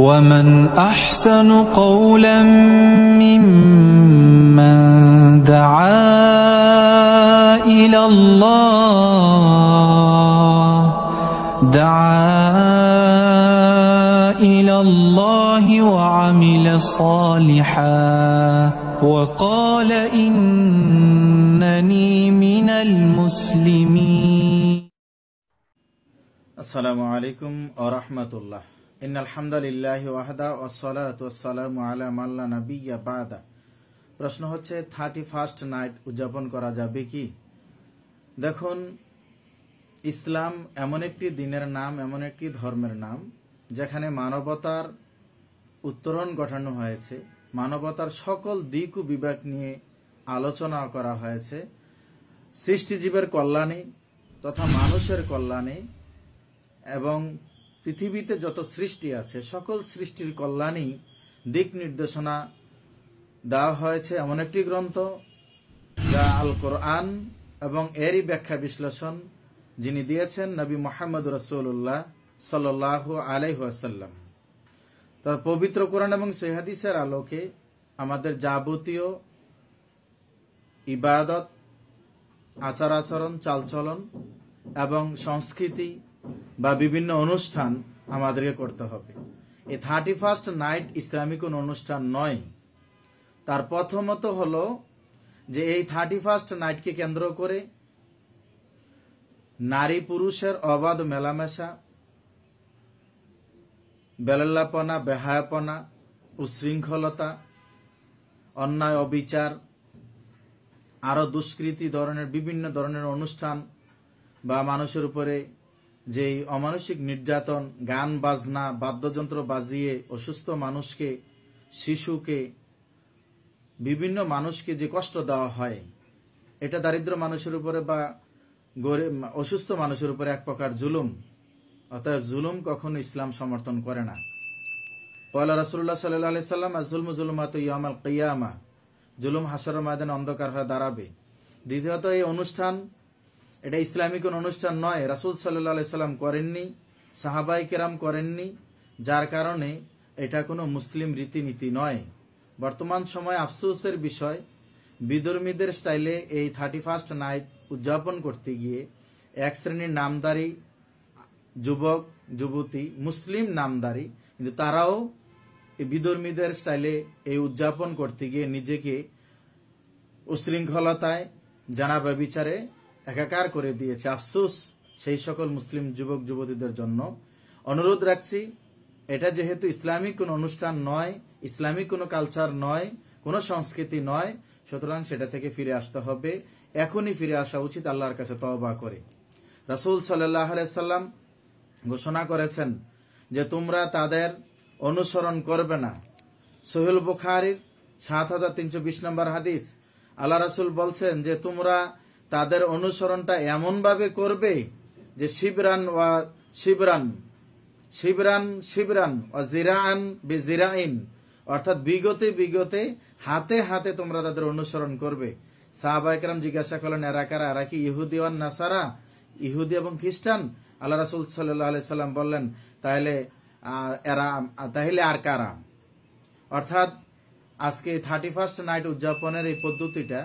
ومن أحسن قولا ممن دعا إلى الله دعا إلى الله وعمل صالحا وقال إنني من المسلمين السلام عليكم ورحمة الله in আলহামদুলিল্লাহ ওয়াহদা ওসালাতাম আলা মাল্লা নবিয়া বাদা প্রশ্ন হচ্ছে থার্টি ফার্স্ট নাইট উদযাপন করা যাবে কি দেখুন ইসলাম এমন একটি দিনের নাম এমন একটি ধর্মের নাম যেখানে মানবতার উত্তরণ ঘটানো হয়েছে মানবতার সকল দিক ও বিভাগ নিয়ে আলোচনা করা হয়েছে সৃষ্টিজীবের কল্যাণে তথা মানুষের কল্যাণে এবং পৃথিবীতে যত সৃষ্টি আছে সকল সৃষ্টির কল্যাণেই দিক নির্দেশনা দেওয়া হয়েছে এমন একটি গ্রন্থ যা আল কোরআন এবং এরই ব্যাখ্যা বিশ্লেষণ যিনি দিয়েছেন নবী মোহাম্মদ রসুল্লাহ সাল্লাহ আলাইহাসাল্লাম তার পবিত্র কোরআন এবং সেহাদিসের আলোকে আমাদের যাবতীয় ইবাদত আচার আচরণ চালচলন এবং সংস্কৃতি বা বিভিন্ন অনুষ্ঠান আমাদেরকে করতে হবে এই থার্টি ফার্স্ট নাইট ইসলামী কোনো অনুষ্ঠান নয় তার প্রথমত হলো যে এই থার্টি ফার্স্ট নাইটকে কেন্দ্র করে নারী পুরুষের অবাধ মেলামেশা বেলাল্লাপনা বেহায়াপনা উশৃঙ্খলতা অন্যায় অবিচার আরও দুষ্কৃতি ধরনের বিভিন্ন ধরনের অনুষ্ঠান বা মানুষের উপরে যে অমানসিক নির্যাতন গান বাজনা বাদ্যযন্ত্র বাজিয়ে অসুস্থ মানুষকে শিশুকে বিভিন্ন মানুষকে যে কষ্ট দেওয়া হয় এটা দারিদ্র মানুষের উপরে বা গরিব অসুস্থ মানুষের উপরে এক প্রকার জুলুম অতএব জুলুম কখনো ইসলাম সমর্থন করে না পয়লা রসুল্লাহ সাল্লি সাল্লাম জুলম জুলুমাত ইয়ামাল কিয়ামা জুলুম হাসর মায়দান অন্ধকার হয়ে দাঁড়াবে দ্বিতীয়ত এই অনুষ্ঠান এটা ইসলামী কোন অনুষ্ঠান নয় রাসুল সাল্লাম করেননি সাহাবাই কেরাম করেননি যার কারণে এটা কোনো মুসলিম রীতিনীতি নয় বর্তমান সময় আফসোসের বিষয় বিদর্মীদের স্টাইলে এই থার্টি ফার্স্ট নাইট উদযাপন করতে গিয়ে এক শ্রেণীর নামদারি যুবক যুবতী মুসলিম নামদারি কিন্তু তারাও বিদর্মীদের স্টাইলে এই উদযাপন করতে গিয়ে নিজেকে উশৃঙ্খলতায় জানাবে বিচারে একাকার করে দিয়েছে আফসুস সেই সকল মুসলিম যুবক যুবতীদের জন্য অনুরোধ রাখছি এটা যেহেতু ইসলামিক কোনো অনুষ্ঠান নয় ইসলামিক কোনো কালচার নয় কোনো সংস্কৃতি নয় সুতরাং সেটা থেকে ফিরে আসতে হবে এখনই ফিরে আসা উচিত আল্লাহর কাছে তবা করে রাসুল সাল্লাম ঘোষণা করেছেন যে তোমরা তাদের অনুসরণ করবে না সোহেল বুখারির সাত হাজার তিনশো বিশ নম্বর হাদিস আল্লাহ রাসুল বলছেন যে তোমরা তাদের অনুসরণটা এমনভাবে করবে যে শিবরান ওয়া শিবরান শিবরান শিবরান ওয়া জিরান বি জিরাইন অর্থাৎ বিগতে বিগতে হাতে হাতে তোমরা তাদের অনুসরণ করবে সাহাবাইকরাম জিজ্ঞাসা করলেন এরা কারা এরা কি ইহুদি ওয়ান নাসারা ইহুদি এবং খ্রিস্টান আল্লাহ রাসুল সাল্লাহ সাল্লাম বললেন তাহলে এরা তাহলে আর কারা অর্থাৎ আজকে থার্টি ফার্স্ট নাইট উদযাপনের এই পদ্ধতিটা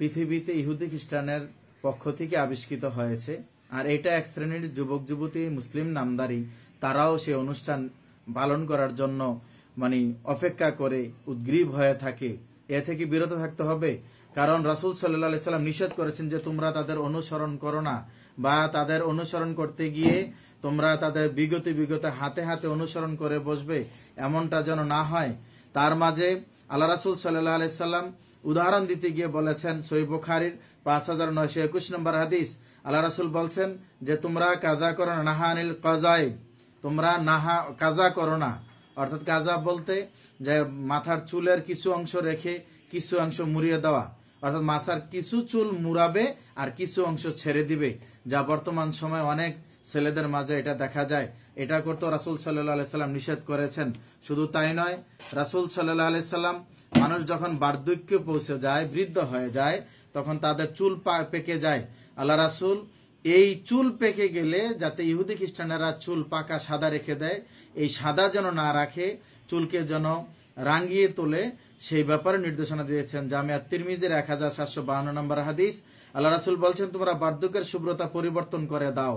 পৃথিবীতে ইহুদি খ্রিস্টানের পক্ষ থেকে আবিষ্কৃত হয়েছে আর এটা এক শ্রেণীর যুবক যুবতী মুসলিম নামদারি তারাও সে অনুষ্ঠান পালন করার জন্য মানে অপেক্ষা করে উদ্গ্রীব হয়ে থাকে এ থেকে বিরত থাকতে হবে কারণ রাসুল সাল্লাহ সাল্লাম নিষেধ করেছেন যে তোমরা তাদের অনুসরণ করো না বা তাদের অনুসরণ করতে গিয়ে তোমরা তাদের বিগত বিগত হাতে হাতে অনুসরণ করে বসবে এমনটা যেন না হয় তার মাঝে আল্লাহ রাসুল সাল্লাহ আলাইসাল্লাম উদাহরণ দিতে গিয়ে বলেছেন সৈবখারির পাঁচ হাজার নয়শো একুশ নম্বর হাদিস আল্লাহ রাসুল বলছেন যে তোমরা কাজা করো আনিল কাজাই তোমরা নাহা কাজা করো না অর্থাৎ কাজা বলতে যে মাথার চুলের কিছু অংশ রেখে কিছু অংশ মুড়িয়ে দেওয়া অর্থাৎ মাথার কিছু চুল মুড়াবে আর কিছু অংশ ছেড়ে দিবে যা বর্তমান সময় অনেক ছেলেদের মাঝে এটা দেখা যায় এটা করতে রাসুল সাল্লাহ সাল্লাম নিষেধ করেছেন শুধু তাই নয় রাসুল সাল্লাহ আলাইসাল্লাম মানুষ যখন বার্ধক্যে পৌঁছে যায় বৃদ্ধ হয়ে যায় তখন তাদের চুল পেকে যায় আল্লাহ রাসুল এই চুল পেকে গেলে যাতে ইহুদি খ্রিস্টানেরা চুল পাকা সাদা রেখে দেয় এই সাদা যেন না রাখে চুলকে যেন রাঙিয়ে তোলে সেই ব্যাপারে নির্দেশনা দিয়েছেন জামিয়া তিরমিজের এক হাজার সাতশো বাহান্ন নম্বর হাদিস আল্লাহ রাসুল বলছেন তোমরা বার্ধক্যের শুভ্রতা পরিবর্তন করে দাও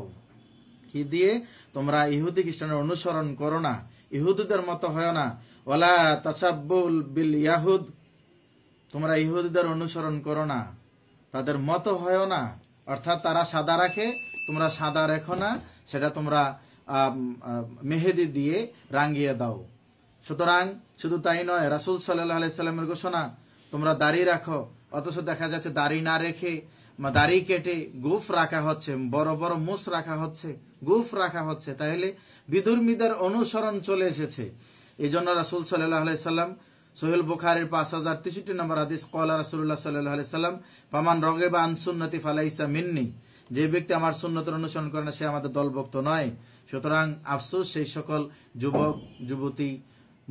কি দিয়ে তোমরা ইহুদি খ্রিস্টানের অনুসরণ করো না ইহুদিদের মতো হয় না ওলা তসাবুল বিল ইয়াহুদ তোমরা ইহুদিদের অনুসরণ করো না তাদের মতো হয় না অর্থাৎ তারা সাদা রাখে তোমরা সাদা রেখো না সেটা তোমরা মেহেদি দিয়ে রাঙিয়ে দাও সুতরাং শুধু তাই নয় রাসুল সাল্লাহ আলাইস্লামের ঘোষণা তোমরা দাড়ি রাখো অথচ দেখা যাচ্ছে দাড়ি না রেখে দাড়ি কেটে গুফ রাখা হচ্ছে বড় বড় মুস রাখা হচ্ছে গুফ রাখা হচ্ছে তাহলে বিধর্মীদের অনুসরণ চলে এসেছে এই জন্য রাসুল সাল্লাম সোহেল বুখারের পাঁচ হাজার তেষট্টি নম্বর আদিস কলা রাসুল্লাহ সাল্লাহ সাল্লাম পামান বা আনসুন্নতি ফালাইসা মিন্নি যে ব্যক্তি আমার সুন্নতর অনুসরণ করে না সে আমাদের দলভক্ত নয় সুতরাং আফসোস সেই সকল যুবক যুবতী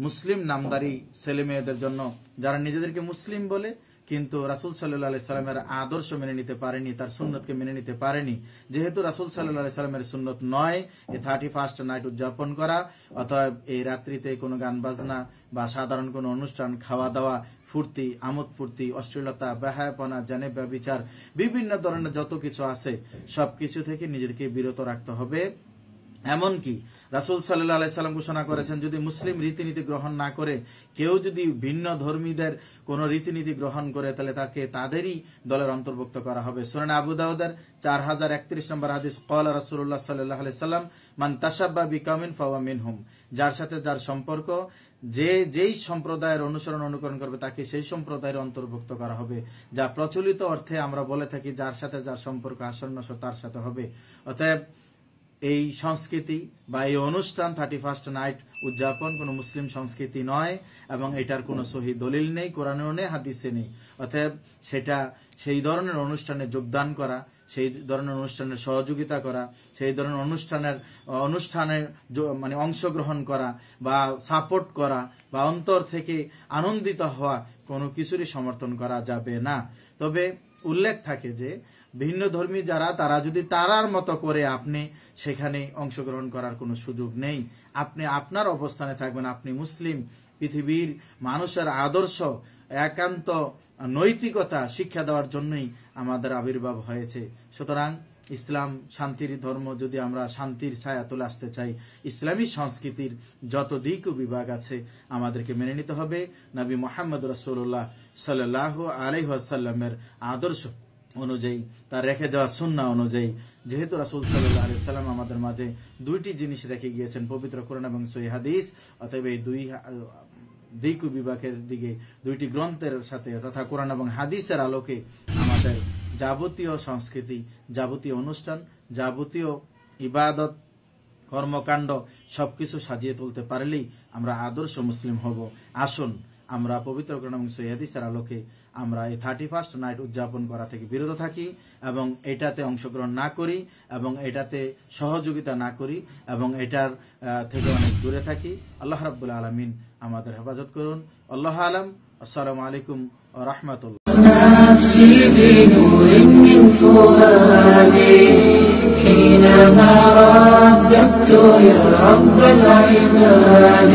মুসলিম নামদারি ছেলে মেয়েদের জন্য যারা নিজেদেরকে মুসলিম বলে কিন্তু রাসুল সাল্লাহ সাল্লামের আদর্শ মেনে নিতে পারেনি তার সুন্নতকে মেনে নিতে পারেনি যেহেতু রাসুল সাল্লাহ সাল্লামের সুন্নত নয় এই থার্টি ফার্স্ট নাইট উদযাপন করা অতএব এই রাত্রিতে কোনো গান বাজনা বা সাধারণ কোনো অনুষ্ঠান খাওয়া দাওয়া ফুর্তি আমোদ ফুর্তি অশ্লীলতা ব্যাহায়পনা জানে বিচার বিভিন্ন ধরনের যত কিছু আছে সব কিছু থেকে নিজেদেরকে বিরত রাখতে হবে এমনকি রাসুল সাল্লাহ আলাইসাল্লাম ঘোষণা করেছেন যদি মুসলিম রীতিনীতি গ্রহণ না করে কেউ যদি ভিন্ন ধর্মীদের কোন রীতিনীতি গ্রহণ করে তাহলে তাকে তাদেরই দলের অন্তর্ভুক্ত করা হবে সুরান আবু দাউদার চার হাজার একত্রিশ নম্বর হাদিস কল রাসুল্লাহ সাল্লাহ আলাইসাল্লাম মান তাসাব্বা কামিন ফাওয়া হুম যার সাথে যার সম্পর্ক যে যেই সম্প্রদায়ের অনুসরণ অনুকরণ করবে তাকে সেই সম্প্রদায়ের অন্তর্ভুক্ত করা হবে যা প্রচলিত অর্থে আমরা বলে থাকি যার সাথে যার সম্পর্ক আসন্ন তার সাথে হবে অতএব এই সংস্কৃতি বা এই অনুষ্ঠান থার্টি ফার্স্ট নাইট উদযাপন কোনো মুসলিম সংস্কৃতি নয় এবং এটার কোনো সহি দলিল নেই কোরআনও নেই হাদিসে নেই অতএব সেটা সেই ধরনের অনুষ্ঠানে যোগদান করা সেই ধরনের অনুষ্ঠানের সহযোগিতা করা সেই ধরনের অনুষ্ঠানের অনুষ্ঠানের মানে অংশগ্রহণ করা বা সাপোর্ট করা বা অন্তর থেকে আনন্দিত হওয়া কোনো কিছুরই সমর্থন করা যাবে না তবে উল্লেখ থাকে যে ভিন্ন ধর্মী যারা তারা যদি তারার মতো করে আপনি সেখানে অংশগ্রহণ করার কোনো সুযোগ নেই আপনি আপনার অবস্থানে থাকবেন আপনি মুসলিম পৃথিবীর মানুষের আদর্শ একান্ত নৈতিকতা শিক্ষা দেওয়ার জন্যই আমাদের আবির্ভাব হয়েছে সুতরাং ইসলাম শান্তির ধর্ম যদি আমরা শান্তির ছায়া তুলে আসতে চাই ইসলামী সংস্কৃতির যত দিক বিভাগ আছে আমাদেরকে মেনে নিতে হবে নবী মোহাম্মদ রসুল্লাহ সাল্লাহ আলহাসাল্লামের আদর্শ অনুযায়ী তার রেখে যাওয়া সুন্না অনুযায়ী যেহেতু রাসুল সাল্লাহ আলি সাল্লাম আমাদের মাঝে দুইটি জিনিস রেখে গিয়েছেন পবিত্র কোরআন এবং সই হাদিস অতএব এই দুই দিকু বিভাগের দিকে দুইটি গ্রন্থের সাথে তথা কোরআন এবং হাদিসের আলোকে আমাদের যাবতীয় সংস্কৃতি যাবতীয় অনুষ্ঠান যাবতীয় ইবাদত কর্মকাণ্ড সবকিছু সাজিয়ে তুলতে পারলেই আমরা আদর্শ মুসলিম হব আসুন আমরা পবিত্র কোরআন এবং সৈয়াদিসের আলোকে আমরা এই থার্টি ফার্স্ট নাইট উদযাপন করা থেকে বিরত থাকি এবং এটাতে অংশগ্রহণ না করি এবং এটাতে সহযোগিতা না করি এবং এটার থেকে অনেক দূরে থাকি আল্লাহ রাবুল আলমিন আমাদের হেফাজত করুন আল্লাহ আলম আসসালাম আলাইকুম রহমতুল্লাহ حينما رددت يا رب العباد